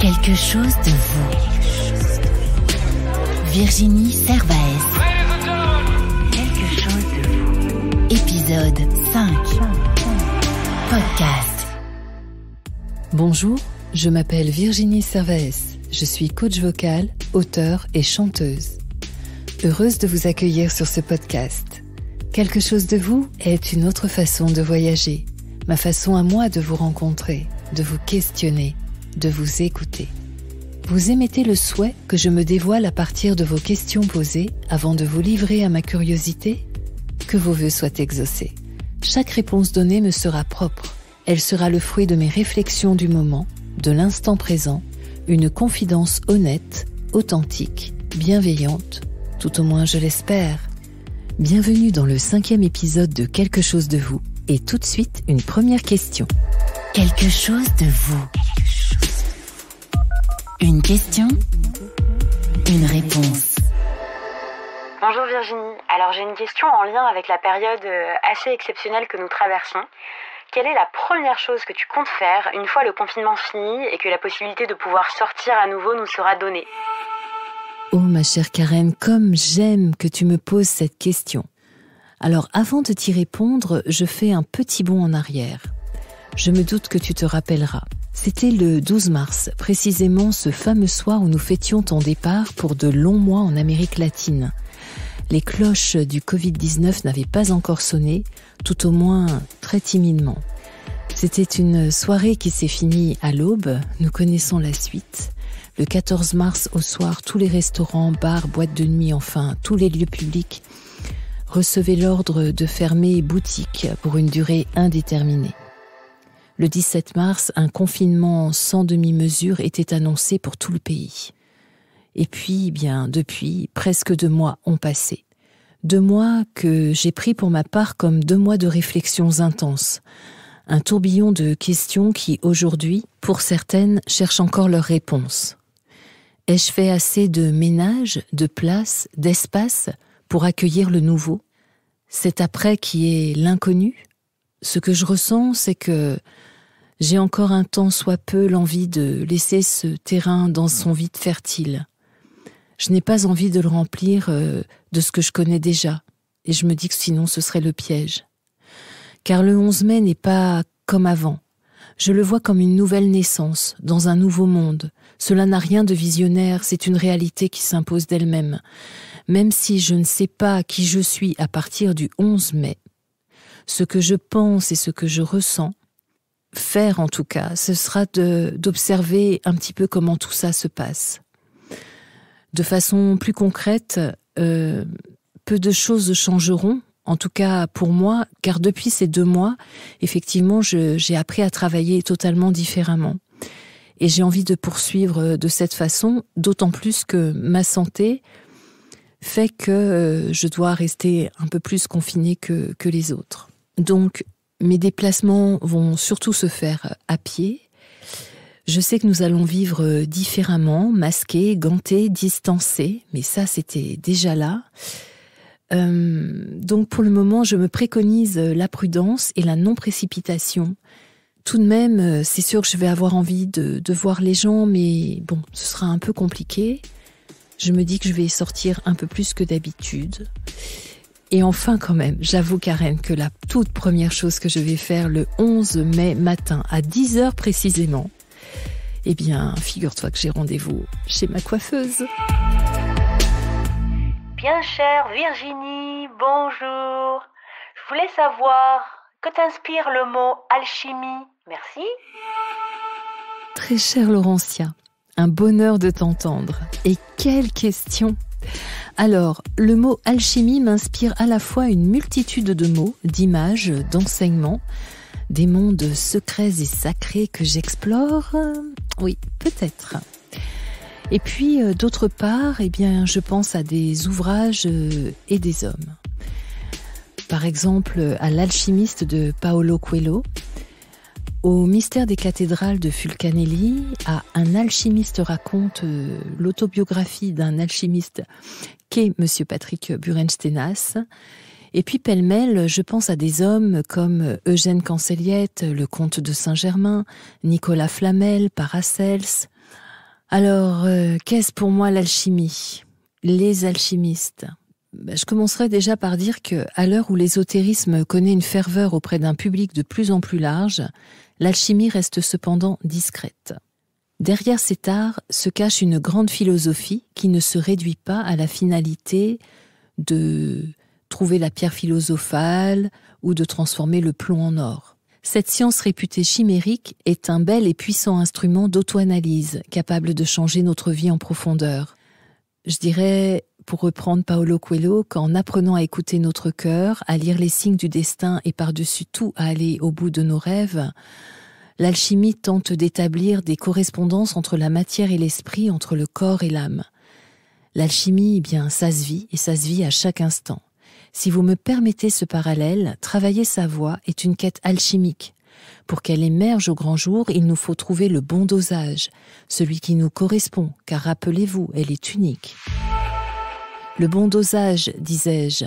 Quelque chose de vous. Virginie Servaes. Quelque chose de vous. Épisode 5. Podcast. Bonjour, je m'appelle Virginie Servaes. Je suis coach vocal, auteur et chanteuse. Heureuse de vous accueillir sur ce podcast. Quelque chose de vous est une autre façon de voyager, ma façon à moi de vous rencontrer, de vous questionner de vous écouter. Vous émettez le souhait que je me dévoile à partir de vos questions posées avant de vous livrer à ma curiosité Que vos voeux soient exaucés. Chaque réponse donnée me sera propre. Elle sera le fruit de mes réflexions du moment, de l'instant présent, une confidence honnête, authentique, bienveillante, tout au moins je l'espère. Bienvenue dans le cinquième épisode de Quelque chose de vous, et tout de suite une première question. Quelque chose de vous. Une question, une réponse. Bonjour Virginie, alors j'ai une question en lien avec la période euh, assez exceptionnelle que nous traversons. Quelle est la première chose que tu comptes faire une fois le confinement fini et que la possibilité de pouvoir sortir à nouveau nous sera donnée Oh ma chère Karen, comme j'aime que tu me poses cette question. Alors avant de t'y répondre, je fais un petit bond en arrière. Je me doute que tu te rappelleras. C'était le 12 mars, précisément ce fameux soir où nous fêtions ton départ pour de longs mois en Amérique latine. Les cloches du Covid-19 n'avaient pas encore sonné, tout au moins très timidement. C'était une soirée qui s'est finie à l'aube, nous connaissons la suite. Le 14 mars au soir, tous les restaurants, bars, boîtes de nuit, enfin tous les lieux publics recevaient l'ordre de fermer boutique pour une durée indéterminée. Le 17 mars, un confinement sans demi-mesure était annoncé pour tout le pays. Et puis, bien, depuis, presque deux mois ont passé. Deux mois que j'ai pris pour ma part comme deux mois de réflexions intenses. Un tourbillon de questions qui, aujourd'hui, pour certaines, cherchent encore leurs réponses. Ai-je fait assez de ménage, de place, d'espace pour accueillir le nouveau C'est après qui est l'inconnu Ce que je ressens, c'est que j'ai encore un temps soit peu l'envie de laisser ce terrain dans son vide fertile. Je n'ai pas envie de le remplir euh, de ce que je connais déjà, et je me dis que sinon ce serait le piège. Car le 11 mai n'est pas comme avant. Je le vois comme une nouvelle naissance, dans un nouveau monde. Cela n'a rien de visionnaire, c'est une réalité qui s'impose d'elle-même. Même si je ne sais pas qui je suis à partir du 11 mai, ce que je pense et ce que je ressens faire en tout cas, ce sera d'observer un petit peu comment tout ça se passe. De façon plus concrète, euh, peu de choses changeront, en tout cas pour moi, car depuis ces deux mois, effectivement, j'ai appris à travailler totalement différemment. Et j'ai envie de poursuivre de cette façon, d'autant plus que ma santé fait que euh, je dois rester un peu plus confinée que, que les autres. Donc mes déplacements vont surtout se faire à pied. Je sais que nous allons vivre différemment, masqués, gantés, distancés, mais ça c'était déjà là. Euh, donc pour le moment, je me préconise la prudence et la non-précipitation. Tout de même, c'est sûr que je vais avoir envie de, de, voir les gens, mais bon, ce sera un peu compliqué. Je me dis que je vais sortir un peu plus que d'habitude. Et enfin quand même, j'avoue Karen que la toute première chose que je vais faire le 11 mai matin à 10h précisément, eh bien, figure-toi que j'ai rendez-vous chez ma coiffeuse. Bien chère Virginie, bonjour. Je voulais savoir que t'inspire le mot alchimie. Merci. Très chère Laurentia, un bonheur de t'entendre. Et quelle question alors, le mot alchimie m'inspire à la fois une multitude de mots, d'images, d'enseignements, des mondes secrets et sacrés que j'explore. Oui, peut-être. Et puis, euh, d'autre part, eh bien, je pense à des ouvrages euh, et des hommes. Par exemple, à l'alchimiste de Paolo Coelho, au mystère des cathédrales de Fulcanelli, à un alchimiste raconte euh, l'autobiographie d'un alchimiste qu'est M. Patrick Burenstenas. Et puis pêle-mêle, je pense à des hommes comme euh, Eugène Cancelliette, le comte de Saint-Germain, Nicolas Flamel, Paracels. Alors, euh, qu'est-ce pour moi l'alchimie Les alchimistes. Ben, je commencerai déjà par dire que, à l'heure où l'ésotérisme connaît une ferveur auprès d'un public de plus en plus large, l'alchimie reste cependant discrète. Derrière cet art se cache une grande philosophie qui ne se réduit pas à la finalité de trouver la pierre philosophale ou de transformer le plomb en or. Cette science réputée chimérique est un bel et puissant instrument d'auto-analyse capable de changer notre vie en profondeur. Je dirais pour reprendre Paolo Coelho, qu'en apprenant à écouter notre cœur, à lire les signes du destin et par-dessus tout à aller au bout de nos rêves, l'alchimie tente d'établir des correspondances entre la matière et l'esprit, entre le corps et l'âme. L'alchimie, eh bien, ça se vit et ça se vit à chaque instant. Si vous me permettez ce parallèle, travailler sa voix est une quête alchimique. Pour qu'elle émerge au grand jour, il nous faut trouver le bon dosage, celui qui nous correspond, car rappelez-vous, elle est unique le bon dosage, disais-je,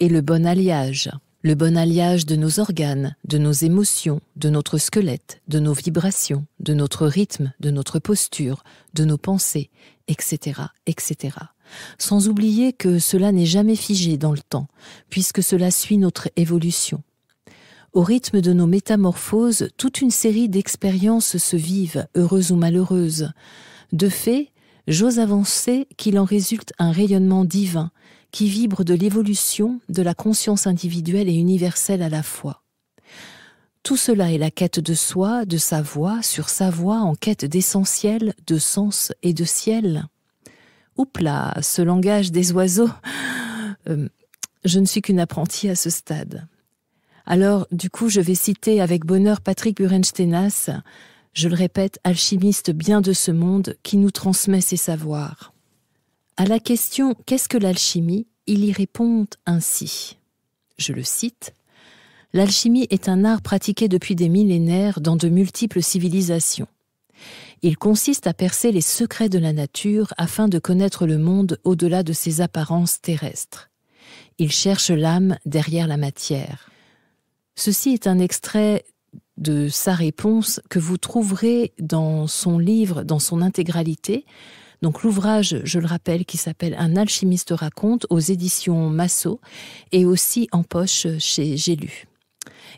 et le bon alliage, le bon alliage de nos organes, de nos émotions, de notre squelette, de nos vibrations, de notre rythme, de notre posture, de nos pensées, etc., etc. Sans oublier que cela n'est jamais figé dans le temps, puisque cela suit notre évolution. Au rythme de nos métamorphoses, toute une série d'expériences se vivent, heureuses ou malheureuses. De fait, j'ose avancer qu'il en résulte un rayonnement divin qui vibre de l'évolution de la conscience individuelle et universelle à la fois. Tout cela est la quête de soi, de sa voix, sur sa voix, en quête d'essentiel, de sens et de ciel. Oupla, ce langage des oiseaux. Euh, je ne suis qu'une apprentie à ce stade. Alors, du coup, je vais citer avec bonheur Patrick Burenstenas, je le répète, alchimiste bien de ce monde qui nous transmet ses savoirs. À la question Qu'est-ce que l'alchimie il y répond ainsi. Je le cite L'alchimie est un art pratiqué depuis des millénaires dans de multiples civilisations. Il consiste à percer les secrets de la nature afin de connaître le monde au-delà de ses apparences terrestres. Il cherche l'âme derrière la matière. Ceci est un extrait de sa réponse que vous trouverez dans son livre, dans son intégralité. Donc l'ouvrage, je le rappelle, qui s'appelle Un alchimiste raconte aux éditions Massot et aussi en poche chez J'ai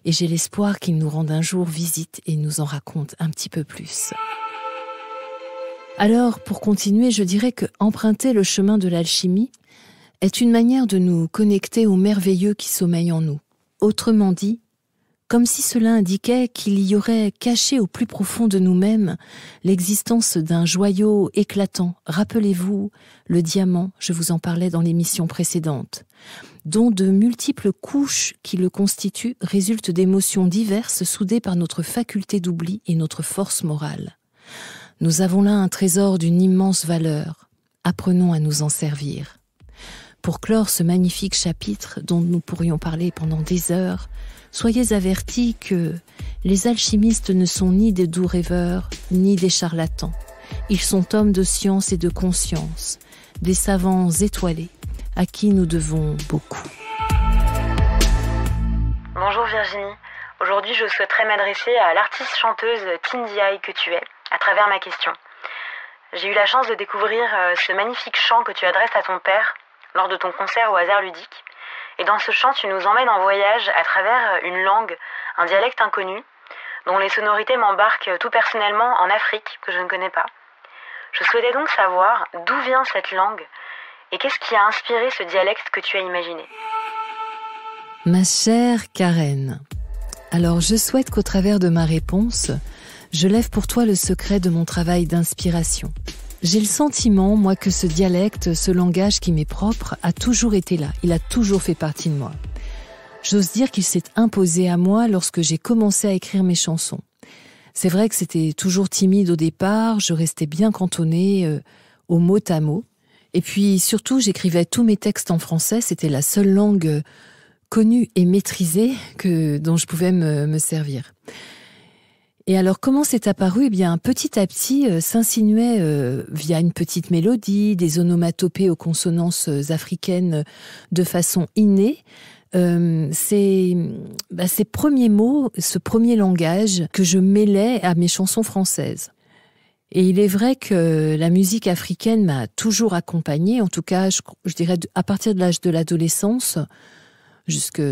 Et j'ai l'espoir qu'il nous rende un jour visite et nous en raconte un petit peu plus. Alors, pour continuer, je dirais que emprunter le chemin de l'alchimie est une manière de nous connecter au merveilleux qui sommeille en nous. Autrement dit, comme si cela indiquait qu'il y aurait caché au plus profond de nous-mêmes l'existence d'un joyau éclatant, rappelez-vous, le diamant, je vous en parlais dans l'émission précédente, dont de multiples couches qui le constituent résultent d'émotions diverses soudées par notre faculté d'oubli et notre force morale. Nous avons là un trésor d'une immense valeur, apprenons à nous en servir. Pour clore ce magnifique chapitre dont nous pourrions parler pendant des heures, soyez avertis que les alchimistes ne sont ni des doux rêveurs, ni des charlatans. Ils sont hommes de science et de conscience, des savants étoilés, à qui nous devons beaucoup. Bonjour Virginie, aujourd'hui je souhaiterais m'adresser à l'artiste chanteuse Tindiaï que tu es, à travers ma question. J'ai eu la chance de découvrir euh, ce magnifique chant que tu adresses à ton père lors de ton concert au hasard ludique. Et dans ce chant, tu nous emmènes en voyage à travers euh, une langue, un dialecte inconnu, dont les sonorités m'embarquent euh, tout personnellement en Afrique, que je ne connais pas. Je souhaitais donc savoir d'où vient cette langue et qu'est-ce qui a inspiré ce dialecte que tu as imaginé. Ma chère Karen, alors je souhaite qu'au travers de ma réponse, je lève pour toi le secret de mon travail d'inspiration. J'ai le sentiment, moi, que ce dialecte, ce langage qui m'est propre, a toujours été là. Il a toujours fait partie de moi. J'ose dire qu'il s'est imposé à moi lorsque j'ai commencé à écrire mes chansons. C'est vrai que c'était toujours timide au départ, je restais bien cantonnée euh, au mot à mot. Et puis surtout, j'écrivais tous mes textes en français, c'était la seule langue euh, connue et maîtrisée que, dont je pouvais me servir. Et alors, comment c'est apparu Eh bien, petit à petit, euh, s'insinuait euh, via une petite mélodie, des onomatopées aux consonances euh, africaines de façon innée, euh, ces, bah, ces premiers mots, ce premier langage que je mêlais à mes chansons françaises. Et il est vrai que la musique africaine m'a toujours accompagnée, en tout cas, je dirais à partir de l'âge de l'adolescence, jusque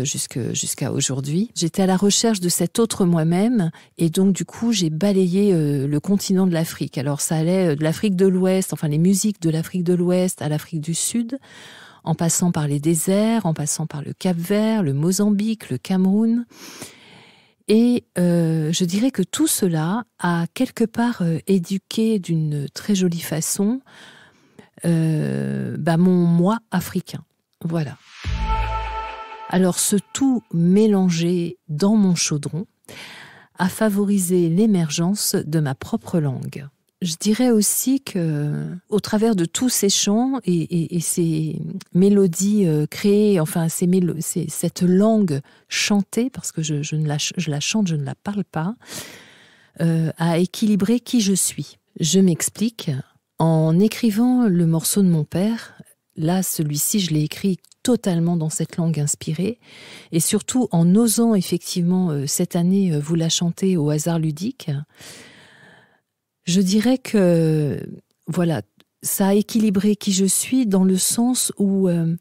jusqu'à aujourd'hui. J'étais à la recherche de cet autre moi-même et donc du coup j'ai balayé euh, le continent de l'Afrique. Alors ça allait euh, de l'Afrique de l'Ouest, enfin les musiques de l'Afrique de l'Ouest à l'Afrique du Sud, en passant par les déserts, en passant par le Cap-Vert, le Mozambique, le Cameroun. Et euh, je dirais que tout cela a quelque part éduqué d'une très jolie façon bah, mon moi africain. Voilà. Alors ce tout mélangé dans mon chaudron a favorisé l'émergence de ma propre langue. Je dirais aussi que, au travers de tous ces chants et, ces mélodies euh, créées, enfin cette langue chantée, parce que je, ne la, la, chante, je ne la parle pas, euh, a équilibré qui je suis. Je m'explique. En écrivant le morceau de mon père, là, celui-ci, je l'ai écrit totalement dans cette langue inspirée et surtout en osant effectivement euh, cette année euh, vous la chanter au hasard ludique. Je dirais que voilà, ça a équilibré qui je suis dans le sens où euh,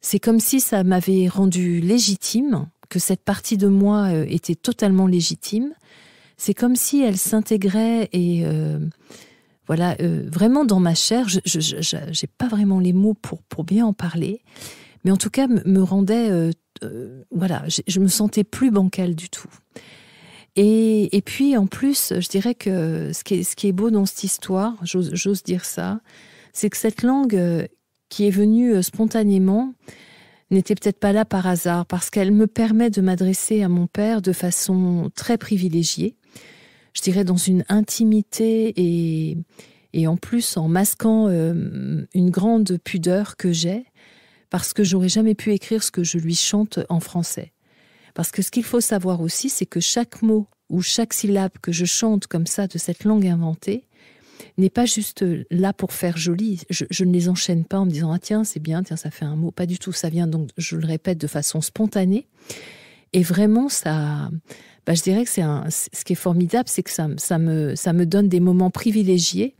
c'est comme si ça m'avait rendu légitime, que cette partie de moi était totalement légitime. C'est comme si elle s'intégrait et voilà, vraiment dans ma chair. Je n'ai pas vraiment les mots pour, pour bien en parler mais en tout cas me rendait, euh, euh, voilà, je, me sentais plus bancale du tout. Et, puis en plus, je dirais que ce qui est, beau dans cette histoire, j'ose dire ça, c'est que cette langue euh, qui est venue spontanément n'était peut-être pas là par hasard, parce qu'elle me permet de m'adresser à mon père de façon très privilégiée, je dirais dans une intimité et, et en plus en masquant une grande pudeur que j'ai, parce que j'aurais jamais pu écrire ce que je lui chante en français. Parce que ce qu'il faut savoir aussi, c'est que chaque mot ou chaque syllabe que je chante comme ça de cette langue inventée n'est pas juste là pour faire joli. Je, ne les enchaîne pas en me disant ah tiens c'est bien tiens ça fait un mot. Pas du tout. Ça vient donc je le répète de façon spontanée. Et vraiment ça, bah, je dirais que c'est ce qui est formidable, c'est que ça me ça me donne des moments privilégiés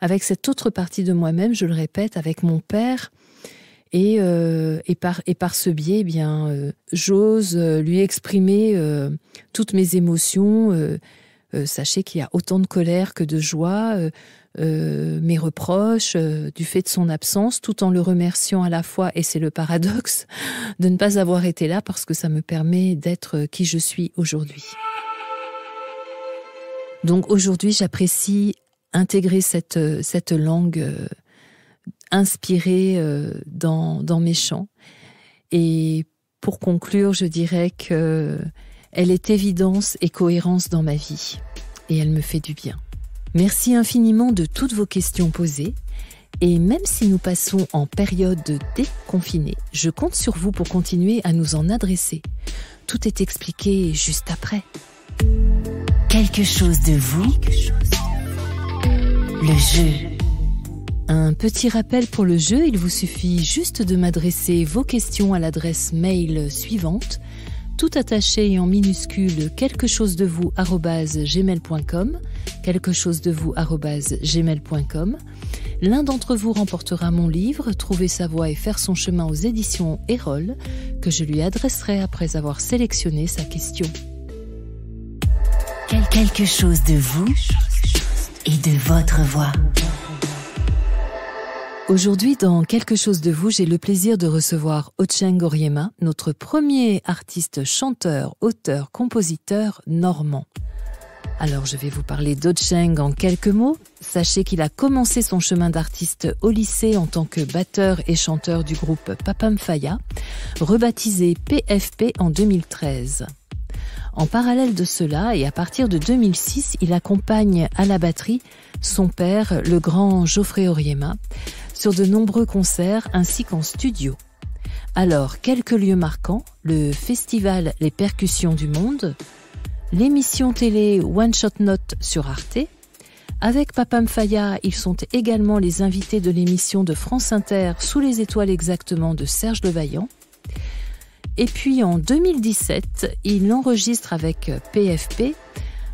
avec cette autre partie de moi-même. Je le répète avec mon père et, euh, et, par, et par ce biais, eh bien, euh, j'ose euh, lui exprimer toutes mes émotions. sachez qu'il y a autant de colère que de joie, mes reproches du fait de son absence, tout en le remerciant à la fois, et c'est le paradoxe, de ne pas avoir été là parce que ça me permet d'être qui je suis aujourd'hui. Donc aujourd'hui, j'apprécie intégrer cette, cette langue inspirée euh, dans, mes chants. Et pour conclure, je dirais que elle est évidence et cohérence dans ma vie et elle me fait du bien. Merci infiniment de toutes vos questions posées. Et même si nous passons en période déconfinée, je compte sur vous pour continuer à nous en adresser. Tout est expliqué juste après. Quelque chose de vous, le jeu. Un petit rappel pour le jeu, il vous suffit juste de m'adresser vos questions à l'adresse mail suivante, tout attaché et en minuscule quelque chose de vous gmail.com, quelque chose de vous gmail.com. L'un d'entre vous remportera mon livre Trouver sa voix et faire son chemin aux éditions Erol, que je lui adresserai après avoir sélectionné sa question. Quelque chose de vous et de votre voix. Aujourd'hui, dans Quelque chose de vous, j'ai le plaisir de recevoir Ocheng Oriema, notre premier artiste chanteur, auteur, compositeur normand. Alors je vais vous parler d'Ocheng en quelques mots. Sachez qu'il a commencé son chemin d'artiste au lycée en tant que batteur et chanteur du groupe Papamfaya, rebaptisé PFP en 2013. En parallèle de cela, et à partir de 2006, il accompagne à la batterie son père, le grand Geoffrey Oriema, sur de nombreux concerts ainsi qu'en studio. Alors, quelques lieux marquants, le festival Les Percussions du Monde, l'émission télé One Shot Note sur Arte. Avec Papam Faya, ils sont également les invités de l'émission de France Inter Sous les étoiles exactement de Serge Levaillant. Et puis en 2017, il enregistre avec PFP euh,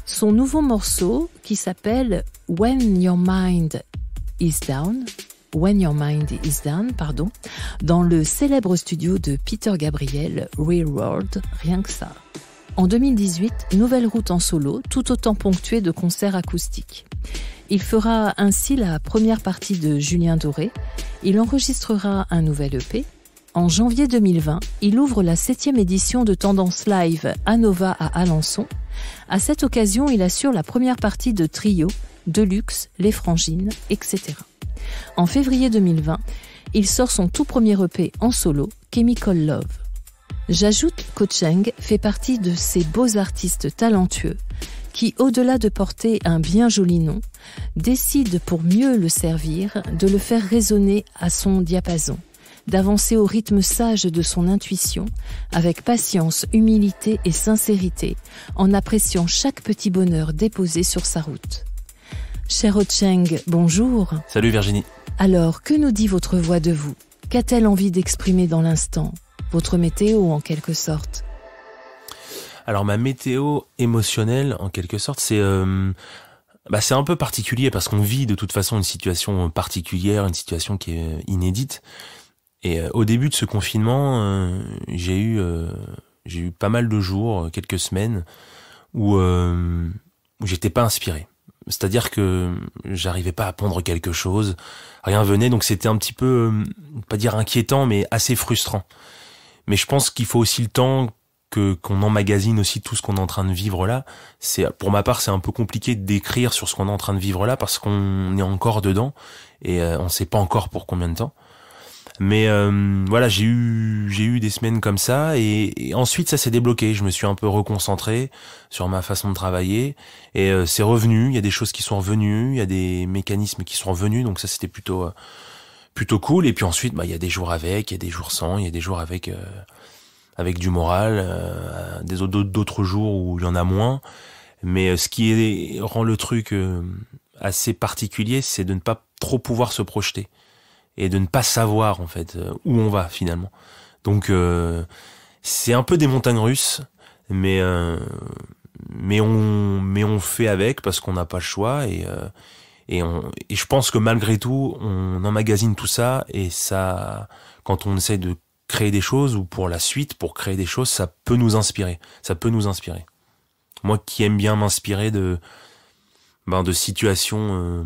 son nouveau morceau qui s'appelle When Your Mind Is Down, When Your Mind Is Down, pardon, dans le célèbre studio de Peter Gabriel, Real World, rien que ça. En 2018, nouvelle route en solo, tout autant ponctuée de concerts acoustiques. Il fera ainsi la première partie de Julien Doré, il enregistrera un nouvel EP, en janvier 2020, il ouvre la septième édition de Tendance Live Anova à Alençon. À cette occasion, il assure la première partie de Trio, Deluxe, Les Frangines, etc. En février 2020, il sort son tout premier EP en solo, Chemical Love. J'ajoute qu'Ocheng fait partie de ces beaux artistes talentueux qui, au-delà de porter un bien joli nom, décident pour mieux le servir de le faire résonner à son diapason d'avancer au rythme sage de son intuition, avec patience, humilité et sincérité, en appréciant chaque petit bonheur déposé sur sa route. Cher Cheng, bonjour. Salut Virginie. Alors, que nous dit votre voix de vous Qu'a-t-elle envie d'exprimer dans l'instant Votre météo en quelque sorte Alors ma météo émotionnelle en quelque sorte, c'est... Euh, bah, c'est un peu particulier parce qu'on vit de toute façon une situation particulière, une situation qui est inédite. Et euh, au début de ce confinement, euh, j'ai eu euh, j'ai eu pas mal de jours, quelques semaines, où, où j'étais pas inspiré. C'est-à-dire que j'arrivais pas à pondre quelque chose, rien venait, donc c'était un petit peu, pas dire inquiétant, mais assez frustrant. Mais je pense qu'il faut aussi le temps que qu'on emmagasine aussi tout ce qu'on est en train de vivre là. C'est pour ma part, c'est un peu compliqué de d'écrire sur ce qu'on est en train de vivre là parce qu'on est encore dedans et euh, on sait pas encore pour combien de temps. Mais euh, voilà, j'ai eu j'ai eu des semaines comme ça et, ensuite ça s'est débloqué. Je me suis un peu reconcentré sur ma façon de travailler et euh, c'est revenu. Il y a des choses qui sont revenues, il y a des mécanismes qui sont revenus. Donc ça c'était plutôt euh, plutôt cool. Et puis ensuite, bah il y a des jours avec, il y a des jours sans, il y a des jours avec avec du moral, des d'autres jours où il y en a moins. Mais ce qui rend le truc assez particulier, c'est de ne pas trop pouvoir se projeter et de ne pas savoir en fait euh, où on va finalement. Donc euh, c'est un peu des montagnes russes, mais euh, mais on mais on fait avec parce qu'on n'a pas le choix et et, on, et je pense que malgré tout on emmagasine tout ça et ça quand on essaye de créer des choses ou pour la suite pour créer des choses ça peut nous inspirer ça peut nous inspirer moi qui aime bien m'inspirer de ben, de situations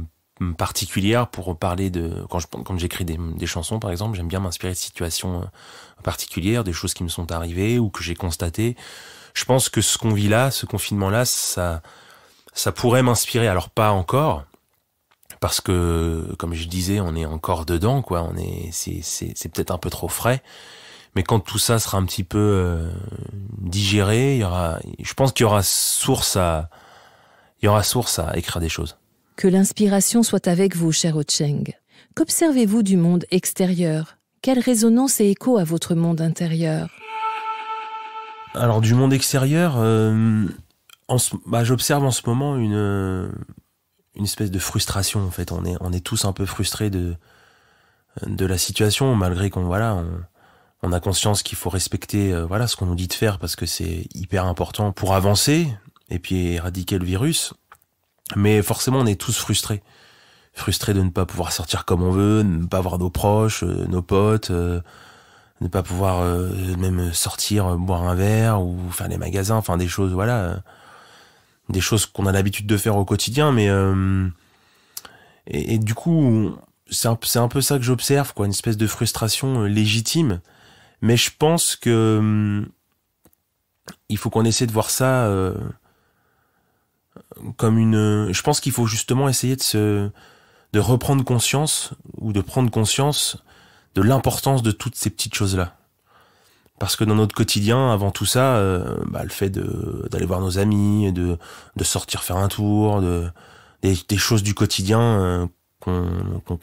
particulière pour parler de quand je quand j'écris des, chansons par exemple j'aime bien m'inspirer de situations euh, particulières des choses qui me sont arrivées ou que j'ai constatées je pense que ce qu'on vit là ce confinement là ça ça pourrait m'inspirer alors pas encore parce que comme je disais on est encore dedans quoi on est c'est c'est c'est peut-être un peu trop frais mais quand tout ça sera un petit peu euh, digéré il y aura je pense qu'il y aura source à il y aura source à écrire des choses que l'inspiration soit avec vous, cher Ho-Cheng. Qu'observez-vous du monde extérieur Quelle résonance et écho à votre monde intérieur Alors du monde extérieur, euh, bah, j'observe en ce moment une, euh, une espèce de frustration en fait. On est, on est tous un peu frustrés de, de la situation, malgré qu'on voilà, on, a conscience qu'il faut respecter euh, voilà ce qu'on nous dit de faire parce que c'est hyper important pour avancer et puis éradiquer le virus. Mais forcément, on est tous frustrés. Frustrés de ne pas pouvoir sortir comme on veut, de ne pas voir nos proches, euh, nos potes, euh, de ne pas pouvoir euh, même sortir, boire un verre ou faire les magasins, enfin des choses, voilà. des choses qu'on a l'habitude de faire au quotidien, mais... Et, et, du coup, c'est un, un, peu ça que j'observe, quoi, une espèce de frustration légitime. Mais je pense que... Hum, il faut qu'on essaie de voir ça comme une. Je pense qu'il faut justement essayer de se, de reprendre conscience ou de prendre conscience de l'importance de toutes ces petites choses-là. Parce que dans notre quotidien, avant tout ça, euh, bah, le fait d'aller voir nos amis, de, sortir faire un tour, de, des, choses du quotidien euh, qu'on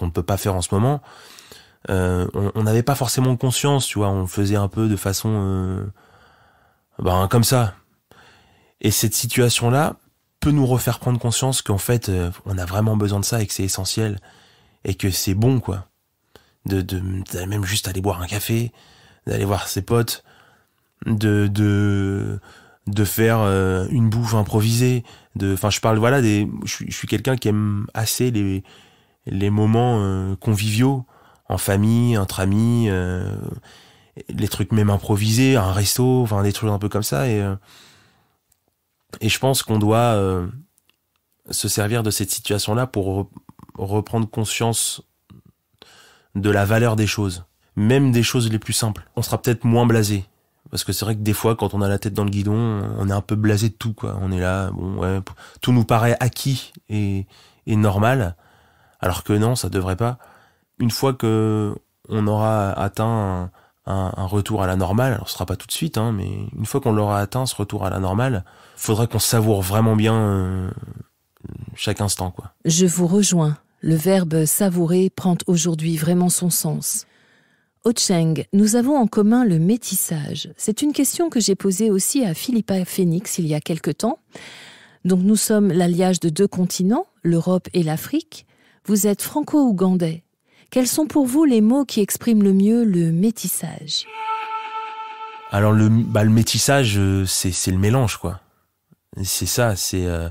ne peut pas faire en ce moment, euh, on n'avait pas forcément conscience, tu vois, on faisait un peu de façon euh, ben, comme ça. Et cette situation-là, peut nous refaire prendre conscience qu'en fait, euh, on a vraiment besoin de ça et que c'est essentiel et que c'est bon, quoi. De, de, même juste aller boire un café, d'aller voir ses potes, de, de, de faire euh, une bouffe improvisée, de, enfin, je parle, voilà, des, je, suis quelqu'un qui aime assez les, les moments euh, conviviaux, en famille, entre amis, les trucs même improvisés, un resto, enfin, des trucs un peu comme ça et, et je pense qu'on doit euh, se servir de cette situation-là pour reprendre conscience de la valeur des choses, même des choses les plus simples. On sera peut-être moins blasé. Parce que c'est vrai que des fois, quand on a la tête dans le guidon, on est un peu blasé de tout, quoi. On est là, bon, tout nous paraît acquis et, normal, alors que non, ça devrait pas. Une fois que on aura atteint un, retour à la normale. Alors ce sera pas tout de suite, hein, mais une fois qu'on l'aura atteint, ce retour à la normale, faudra qu'on savoure vraiment bien euh, chaque instant, quoi. Je vous rejoins. Le verbe savourer prend aujourd'hui vraiment son sens. Ocheng, nous avons en commun le métissage. C'est une question que j'ai posée aussi à Philippa Phoenix il y a quelque temps. Donc nous sommes l'alliage de deux continents, l'Europe et l'Afrique. Vous êtes franco-ougandais. Quels sont pour vous les mots qui expriment le mieux le métissage Alors le, bah, métissage, euh, c'est le mélange, quoi. C'est ça, c'est euh,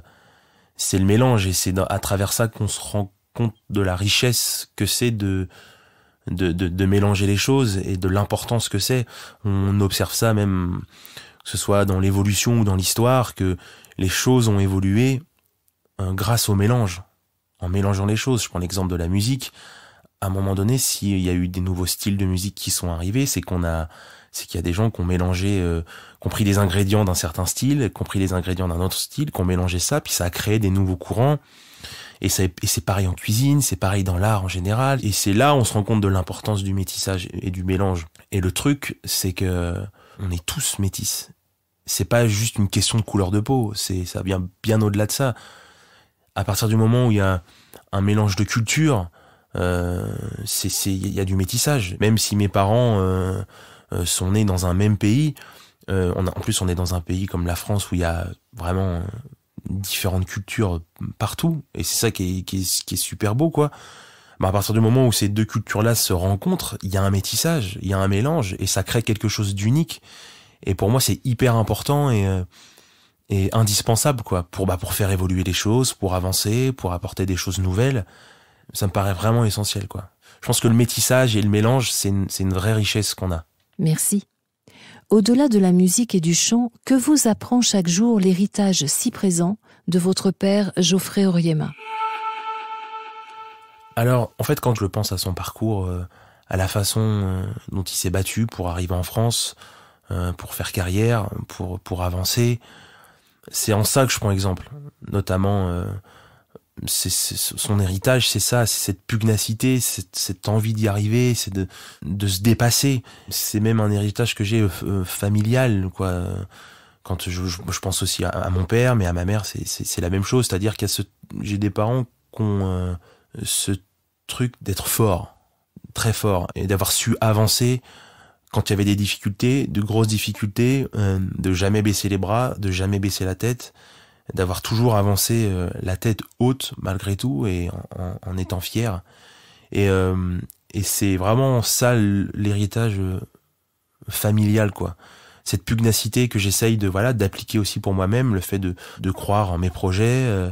le mélange et c'est à travers ça qu'on se rend compte de la richesse que c'est de, de, de, mélanger les choses et de l'importance que c'est. On observe ça même, que ce soit dans l'évolution ou dans l'histoire, que les choses ont évolué euh, grâce au mélange, en mélangeant les choses. Je prends l'exemple de la musique à un moment donné, s'il y a eu des nouveaux styles de musique qui sont arrivés, c'est qu'on a, c'est qu'il y a des gens qui ont mélangé, euh, qui ont pris des ingrédients d'un certain style, qui ont pris des ingrédients d'un autre style, qui ont mélangé ça, puis ça a créé des nouveaux courants. Et c'est, c'est pareil en cuisine, c'est pareil dans l'art en général. Et c'est là où on se rend compte de l'importance du métissage et du mélange. Et le truc, c'est que on est tous métis. C'est pas juste une question de couleur de peau. C'est, ça vient bien au-delà de ça. À partir du moment où il y a un mélange de cultures, euh, c'est il y a du métissage. Même si mes parents euh, euh, sont nés dans un même pays, on en plus on est dans un pays comme la France où il y a vraiment différentes cultures partout et c'est ça qui est, qui, est, qui est, super beau quoi bah, à partir du moment où ces deux cultures là se rencontrent il y a un métissage il y a un mélange et ça crée quelque chose d'unique et pour moi c'est hyper important et et indispensable quoi pour bah pour faire évoluer les choses pour avancer pour apporter des choses nouvelles ça me paraît vraiment essentiel, quoi. Je pense que le métissage et le mélange, c'est une, vraie richesse qu'on a. Merci. Au-delà de la musique et du chant, que vous apprend chaque jour l'héritage si présent de votre père Geoffrey Oriema Alors, en fait, quand je pense à son parcours, euh, à la façon euh, dont il s'est battu pour arriver en France, euh, pour faire carrière, pour, pour avancer, c'est en ça que je prends exemple. Notamment c'est son héritage, c'est ça, c'est cette pugnacité, cette, envie d'y arriver, c'est de, se dépasser. C'est même un héritage que j'ai euh, euh, familial, quoi. Quand je, pense aussi à, mon père, mais à ma mère, c'est la même chose. C'est-à-dire qu'il ce, j'ai des parents qui ont euh, ce truc d'être fort, très fort, et d'avoir su avancer quand il y avait des difficultés, de grosses difficultés, de jamais baisser les bras, de jamais baisser la tête d'avoir toujours avancé euh, la tête haute malgré tout et en, en étant fier. Et, euh, et c'est vraiment ça l'héritage euh, familial, quoi. Cette pugnacité que j'essaye de voilà d'appliquer aussi pour moi-même, le fait de, de croire en mes projets,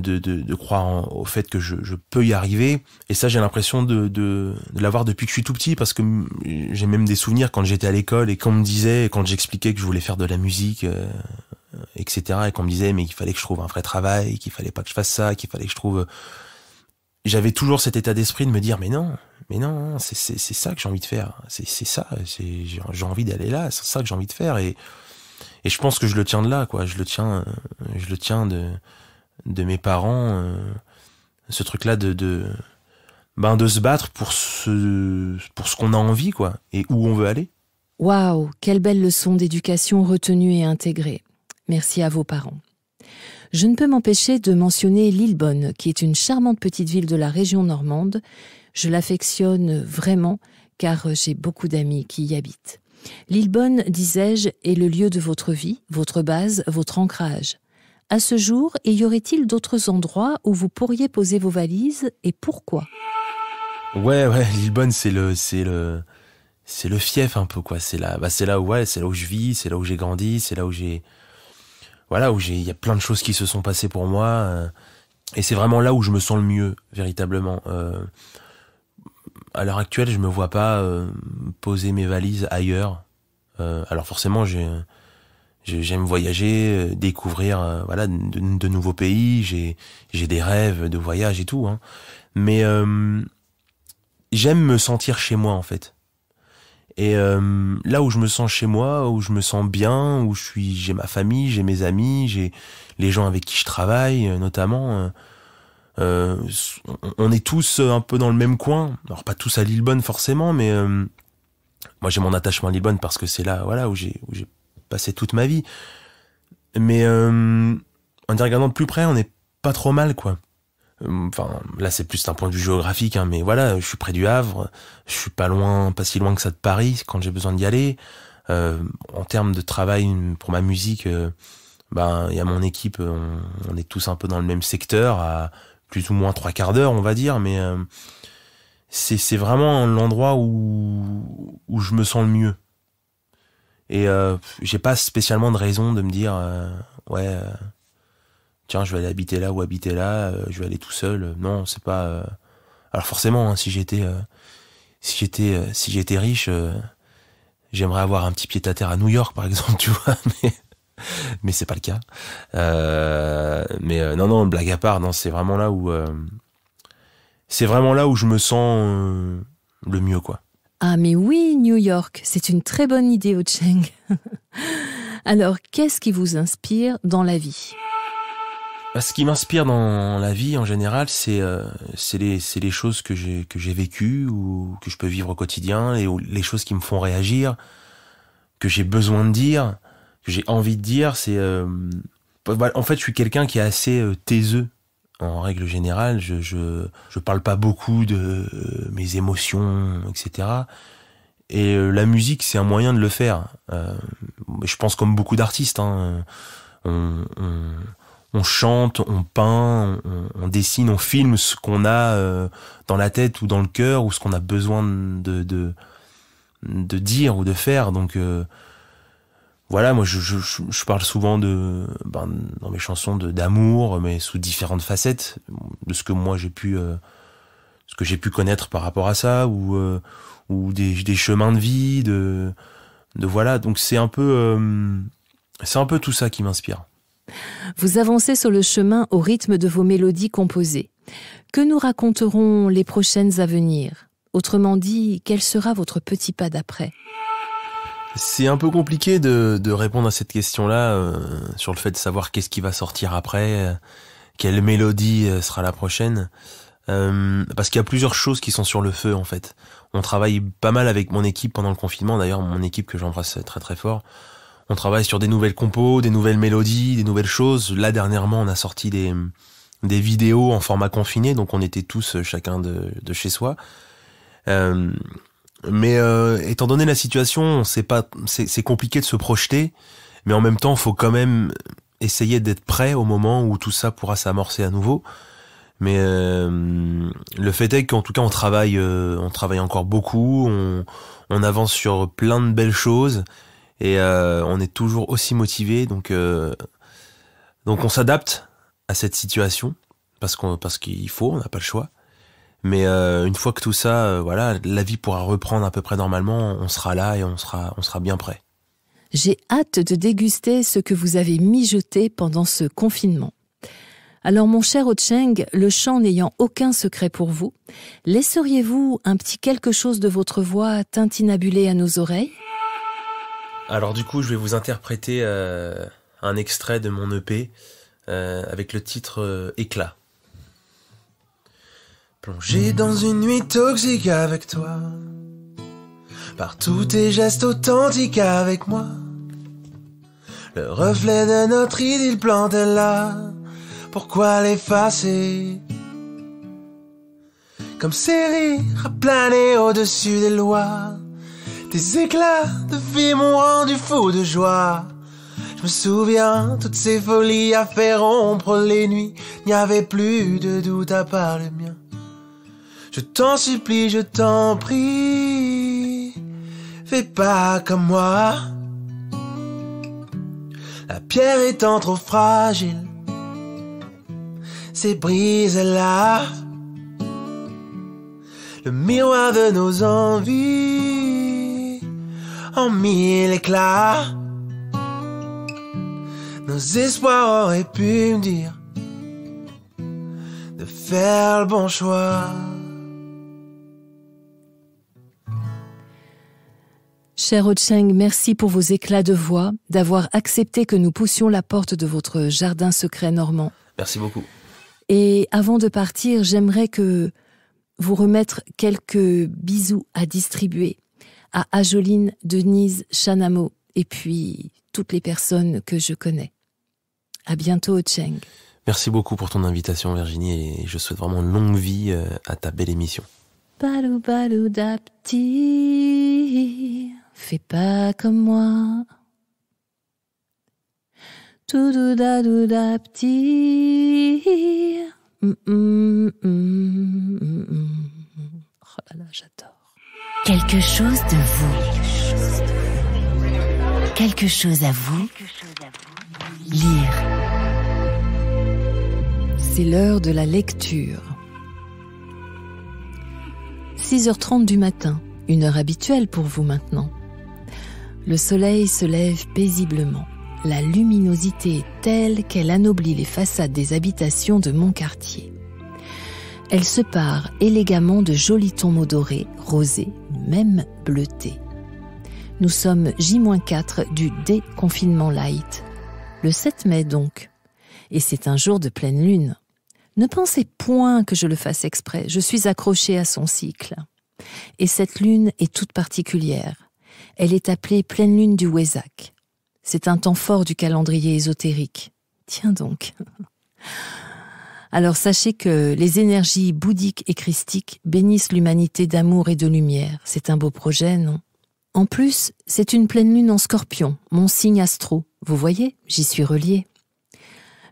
de, croire au fait que je, peux y arriver. Et ça, j'ai l'impression de, de, l'avoir depuis que je suis tout petit, parce que euh, j'ai même des souvenirs quand j'étais à l'école et qu'on me disait, quand j'expliquais que je voulais faire de la musique, euh, etc., et qu'on me disait, mais il fallait que je trouve un vrai travail, qu'il fallait pas que je fasse ça, qu'il fallait que je trouve... Euh, j'avais toujours cet état d'esprit de me dire, mais non, mais non, c'est ça que j'ai envie de faire, c'est ça, j'ai envie d'aller là, c'est ça que j'ai envie de faire. Et, et je pense que je le tiens de là, quoi. Je le tiens, je le tiens de, de mes parents, euh, ce truc-là de, de, ben, de se battre pour ce, pour ce qu'on a envie, quoi, et où on veut aller. Waouh, quelle belle leçon d'éducation retenue et intégrée. Merci à vos parents. Je ne peux m'empêcher de mentionner Lillebonne, qui est une charmante petite ville de la région normande. Je l'affectionne vraiment car j'ai beaucoup d'amis qui y habitent. Lillebonne, disais-je, est le lieu de votre vie, votre base, votre ancrage. À ce jour, y aurait-il d'autres endroits où vous pourriez poser vos valises et pourquoi Ouais, ouais, Lillebonne, c'est le, c'est le, c'est le fief un peu quoi. C'est là, bah, c'est là où ouais, c'est là où je vis, c'est là où j'ai grandi, c'est là où j'ai, voilà, où j'ai, il y a plein de choses qui se sont passées pour moi, euh, et c'est vraiment là où je me sens le mieux véritablement. Euh, à l'heure actuelle, je me vois pas euh, poser mes valises ailleurs. alors forcément, j'ai j'aime voyager, euh, découvrir euh, voilà de, nouveaux pays. J'ai j'ai des rêves de voyage et tout. Hein. Mais euh, j'aime me sentir chez moi en fait. Et là où je me sens chez moi, où je me sens bien, où je suis, j'ai ma famille, j'ai mes amis, j'ai les gens avec qui je travaille, notamment. on est tous un peu dans le même coin. Alors pas tous à Lillebonne forcément, mais moi j'ai mon attachement à Lillebonne parce que c'est là, voilà, où j'ai passé toute ma vie. Mais euh, en regardant de plus près, on n'est pas trop mal, quoi. Enfin, là, c'est plus d'un point de vue géographique, hein, mais voilà, je suis près du Havre, je suis pas loin, pas si loin que ça de Paris quand j'ai besoin d'y aller. Euh, en termes de travail pour ma musique, euh, ben, il y a mon équipe, on, est tous un peu dans le même secteur, à plus ou moins trois quarts d'heure, on va dire, mais c'est vraiment l'endroit où je me sens le mieux. Et euh, j'ai pas spécialement de raison de me dire, euh, ouais, euh, tiens, je vais aller habiter là ou habiter là, euh, je vais aller tout seul. Non, c'est pas. Alors forcément, hein, si j'étais, si j'étais, si j'étais riche, j'aimerais avoir un petit pied à terre à New York, par exemple, tu vois. Mais, mais c'est pas le cas. mais non, non, blague à part, non, c'est vraiment là où, c'est vraiment là où je me sens le mieux, quoi. Ah mais oui, New York, c'est une très bonne idée, Ocheng. Cheng. Alors, qu'est-ce qui vous inspire dans la vie bah, ce qui m'inspire dans la vie en général, euh, c'est les, choses que j'ai que j'ai vécues ou que je peux vivre au quotidien et les choses qui me font réagir, que j'ai besoin de dire, que j'ai envie de dire. C'est euh, bah, en fait, je suis quelqu'un qui est assez euh, taiseux en règle générale, je, je, je parle pas beaucoup de euh, mes émotions, etc. Et euh, la musique, c'est un moyen de le faire. Euh, je pense comme beaucoup d'artistes, hein, on, on, chante, on peint, on, dessine, on filme ce qu'on a dans la tête ou dans le cœur ou ce qu'on a besoin de, de, de, dire ou de faire. Donc voilà, moi je, parle souvent de ben, dans mes chansons d'amour, mais sous différentes facettes de ce que moi j'ai pu euh, ce que j'ai pu connaître par rapport à ça ou euh, ou des, des, chemins de vie de de voilà donc c'est un peu euh, c'est un peu tout ça qui m'inspire. Vous avancez sur le chemin au rythme de vos mélodies composées. Que nous raconteront les prochaines à venir Autrement dit, quel sera votre petit pas d'après c'est un peu compliqué de, répondre à cette question-là euh, sur le fait de savoir qu'est-ce qui va sortir après, quelle mélodie euh, sera la prochaine, euh, parce qu'il y a plusieurs choses qui sont sur le feu en fait. On travaille pas mal avec mon équipe pendant le confinement, d'ailleurs mon équipe que j'embrasse très très fort. On travaille sur des nouvelles compos, des nouvelles mélodies, des nouvelles choses. Là dernièrement, on a sorti des vidéos en format confiné, donc on était tous chacun de, chez soi. Euh, mais euh, étant donné la situation, c'est pas, c'est compliqué de se projeter. Mais en même temps, faut quand même essayer d'être prêt au moment où tout ça pourra s'amorcer à nouveau. Mais euh, le fait est qu'en tout cas, on travaille, euh, on travaille encore beaucoup. On, on, avance sur plein de belles choses et on est toujours aussi motivé. Donc, donc on s'adapte à cette situation parce qu'on, parce qu'il faut, on n'a pas le choix. Mais euh, une fois que tout ça, euh, voilà, la vie pourra reprendre à peu près normalement, on sera là et on sera, on sera bien prêt. J'ai hâte de déguster ce que vous avez mijoté pendant ce confinement. Alors mon cher Ocheng, le chant n'ayant aucun secret pour vous, laisseriez-vous un petit quelque chose de votre voix tintinabuler à nos oreilles Alors du coup, je vais vous interpréter euh, un extrait de mon EP avec le titre Éclat. Plongé dans une nuit toxique avec toi, par tous tes gestes authentiques avec moi, le reflet de notre idylle planté là, pourquoi l'effacer Comme ces rires à au-dessus des lois, tes éclats de vie m'ont rendu fou de joie. Je me souviens, toutes ces folies à faire rompre les nuits, n'y avait plus de doute à part le mien. Je t'en supplie, je t'en prie, fais pas comme moi. La pierre étant trop fragile, c'est brise-là. Le miroir de nos envies en mille éclats. Nos espoirs auraient pu me dire de faire le bon choix. Cher Ocheng, merci pour vos éclats de voix, d'avoir accepté que nous poussions la porte de votre jardin secret normand. Merci beaucoup. Et avant de partir, j'aimerais que vous remettre quelques bisous à distribuer à Ajoline, Denise, Chanamo et puis toutes les personnes que je connais. À bientôt, Ocheng. Merci beaucoup pour ton invitation, Virginie, et je souhaite vraiment longue vie euh, à ta belle émission. Fais pas comme moi. Tout douda douda petit. Mm, mm, mm, oh là là, j'adore. Quelque chose de vous. Quelque chose à vous. Lire. C'est l'heure de la lecture. 6h30 du matin, une heure habituelle pour vous maintenant. Le soleil se lève paisiblement. La luminosité est telle qu'elle anoblit les façades des habitations de mon quartier. Elle se pare élégamment de jolis tons dorés, rosés, même bleutés. Nous sommes J-4 du déconfinement light. Le 7 mai donc. Et c'est un jour de pleine lune. Ne pensez point que je le fasse exprès, je suis accrochée à son cycle. Et cette lune est toute particulière elle est appelée pleine lune du Wesak. C'est un temps fort du calendrier ésotérique. Tiens donc. Alors sachez que les énergies bouddhiques et christiques bénissent l'humanité d'amour et de lumière. C'est un beau projet, non En plus, c'est une pleine lune en scorpion, mon signe astro. Vous voyez, j'y suis relié.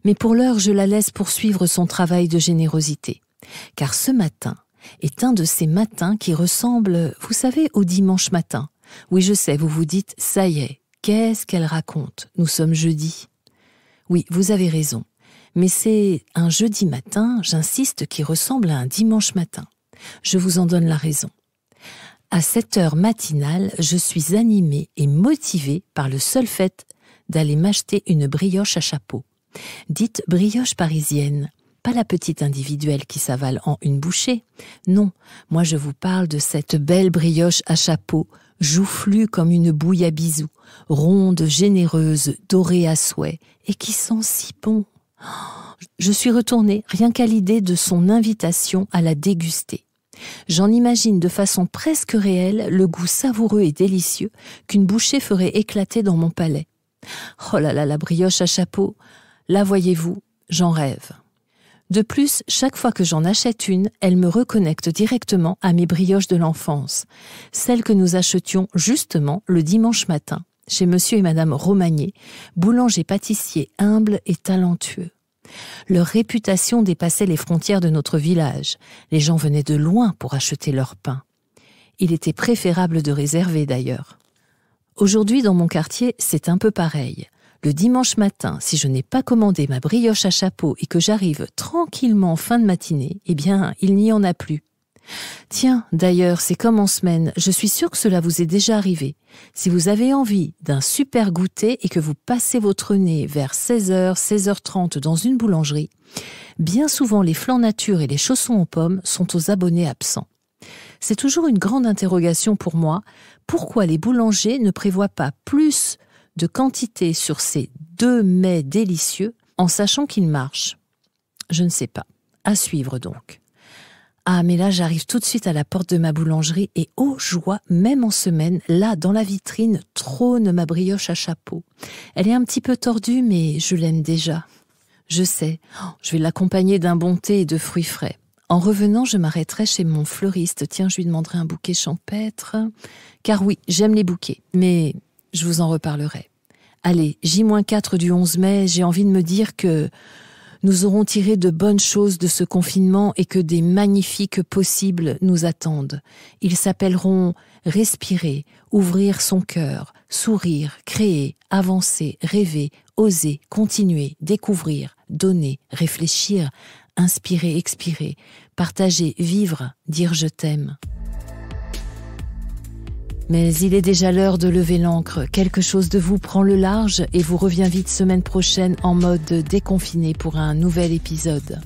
Mais pour l'heure, je la laisse poursuivre son travail de générosité. Car ce matin est un de ces matins qui ressemble, vous savez, au dimanche matin, oui, je sais, vous vous dites, ça y est, qu'est-ce qu'elle raconte Nous sommes jeudi. Oui, vous avez raison. Mais c'est un jeudi matin, j'insiste, qui ressemble à un dimanche matin. Je vous en donne la raison. À cette heure matinale, je suis animée et motivée par le seul fait d'aller m'acheter une brioche à chapeau. Dite brioche parisienne, pas la petite individuelle qui s'avale en une bouchée. Non, moi je vous parle de cette belle brioche à chapeau joufflue comme une bouille à bisous, ronde, généreuse, dorée à souhait, et qui sent si bon. Je suis retournée rien qu'à l'idée de son invitation à la déguster. J'en imagine de façon presque réelle le goût savoureux et délicieux qu'une bouchée ferait éclater dans mon palais. Oh là là, la brioche à chapeau, là voyez-vous, j'en rêve. De plus, chaque fois que j'en achète une, elle me reconnecte directement à mes brioches de l'enfance, celles que nous achetions justement le dimanche matin chez monsieur et madame Romagné, boulanger-pâtissier humble et talentueux. Leur réputation dépassait les frontières de notre village. Les gens venaient de loin pour acheter leur pain. Il était préférable de réserver d'ailleurs. Aujourd'hui, dans mon quartier, c'est un peu pareil. Le dimanche matin, si je n'ai pas commandé ma brioche à chapeau et que j'arrive tranquillement en fin de matinée, eh bien, il n'y en a plus. Tiens, d'ailleurs, c'est comme en semaine, je suis sûre que cela vous est déjà arrivé. Si vous avez envie d'un super goûter et que vous passez votre nez vers 16h, 16h30 dans une boulangerie, bien souvent les flancs nature et les chaussons aux pommes sont aux abonnés absents. C'est toujours une grande interrogation pour moi, pourquoi les boulangers ne prévoient pas plus de quantité sur ces deux mets délicieux en sachant qu'ils marchent Je ne sais pas. À suivre donc. Ah, mais là, j'arrive tout de suite à la porte de ma boulangerie et, oh joie, même en semaine, là, dans la vitrine, trône ma brioche à chapeau. Elle est un petit peu tordue, mais je l'aime déjà. Je sais, oh, je vais l'accompagner d'un bon thé et de fruits frais. En revenant, je m'arrêterai chez mon fleuriste. Tiens, je lui demanderai un bouquet champêtre. Car oui, j'aime les bouquets, mais je vous en reparlerai. Allez, J-4 du 11 mai, j'ai envie de me dire que nous aurons tiré de bonnes choses de ce confinement et que des magnifiques possibles nous attendent. Ils s'appelleront respirer, ouvrir son cœur, sourire, créer, avancer, rêver, oser, continuer, découvrir, donner, réfléchir, inspirer, expirer, partager, vivre, dire je t'aime. Mais il est déjà l'heure de lever l'encre. Quelque chose de vous prend le large et vous revient vite semaine prochaine en mode déconfiné pour un nouvel épisode.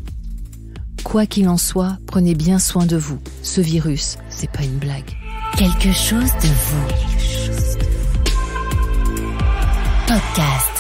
Quoi qu'il en soit, prenez bien soin de vous. Ce virus, c'est pas une blague. Quelque chose de vous. Podcast.